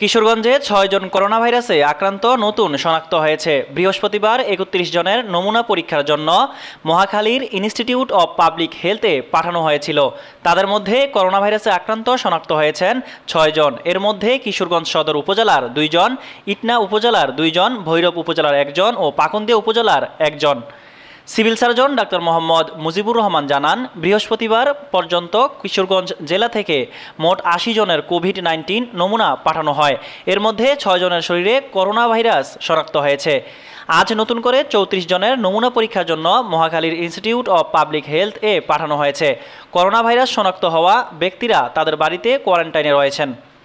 কিশোরগঞ্জে ছয়জন করোনা ভাইরাসে আক্রান্ত নতুন শনাক্ত হয়েছে বৃহস্পতিবার একত্রিশ জনের নমুনা পরীক্ষার জন্য মহাখালীর ইনস্টিটিউট অব পাবলিক হেলথে পাঠানো হয়েছিল তাদের মধ্যে করোনা ভাইরাসে আক্রান্ত শনাক্ত হয়েছেন ছয়জন এর মধ্যে কিশোরগঞ্জ সদর উপজেলার দুইজন ইটনা উপজেলার দুইজন ভৈরব উপজেলার একজন ও পাকুন্দিয়া উপজেলার একজন civil surgeon doctor Mohammad Mujibur Rahman জানান বৃহস্পতিবার পর্যন্ত কিশোরগঞ্জ জেলা থেকে মোট আশি জনের কোভিড নাইন্টিন নমুনা পাঠানো হয় এর মধ্যে ছয় জনের শরীরে করোনা ভাইরাস শনাক্ত হয়েছে আজ নতুন করে চৌত্রিশ জনের নমুনা পরীক্ষার জন্য মহাখালীর ইনস্টিটিউট অব পাবলিক হেলথ এ পাঠানো হয়েছে করোনা ভাইরাস শনাক্ত হওয়া ব্যক্তিরা তাদের বাড়িতে কোয়ারেন্টাইনে রয়েছেন